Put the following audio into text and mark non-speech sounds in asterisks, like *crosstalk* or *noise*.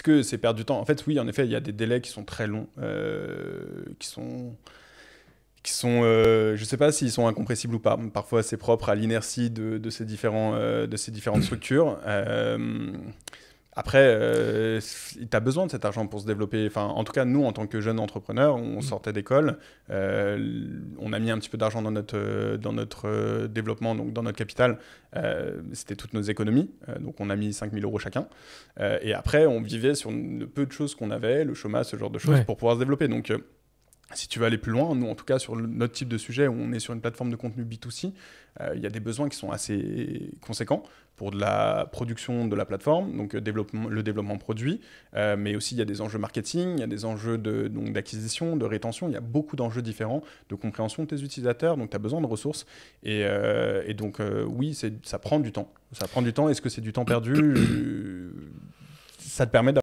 Est-ce que c'est perdre du temps En fait, oui, en effet, il y a des délais qui sont très longs, euh, qui sont qui sont, euh, je ne sais pas s'ils sont incompressibles ou pas. Parfois, c'est propre à l'inertie de, ces différents, euh, de ces différentes *clears throat* structures. Euh, après, euh, tu as besoin de cet argent pour se développer. Enfin, en tout cas, nous, en tant que jeunes entrepreneurs, on mm. sortait d'école, euh, on a mis un petit peu d'argent dans notre, euh, dans notre euh, développement, donc dans notre capital. C'était toutes nos économies, donc on a mis 5000 euros chacun. et après, on vivait sur le peu de choses qu'on avait, le chômage, ce genre de choses, pour pouvoir se développer. Donc, si tu veux aller plus loin, nous en tout cas sur notre type de sujet où on est sur une plateforme de contenu B2C, euh, il y a des besoins qui sont assez conséquents pour de la production de la plateforme, donc euh, développement, le développement produit, euh, mais aussi il y a des enjeux marketing, il y a des enjeux d'acquisition, de, rétention, il y a beaucoup d'enjeux différents de compréhension de tes utilisateurs, donc tu as besoin de ressources. Et, donc oui, ça prend du temps. Ça prend du temps. Est-ce que c'est du temps perdu *clears throat* Ça te permet d'avoir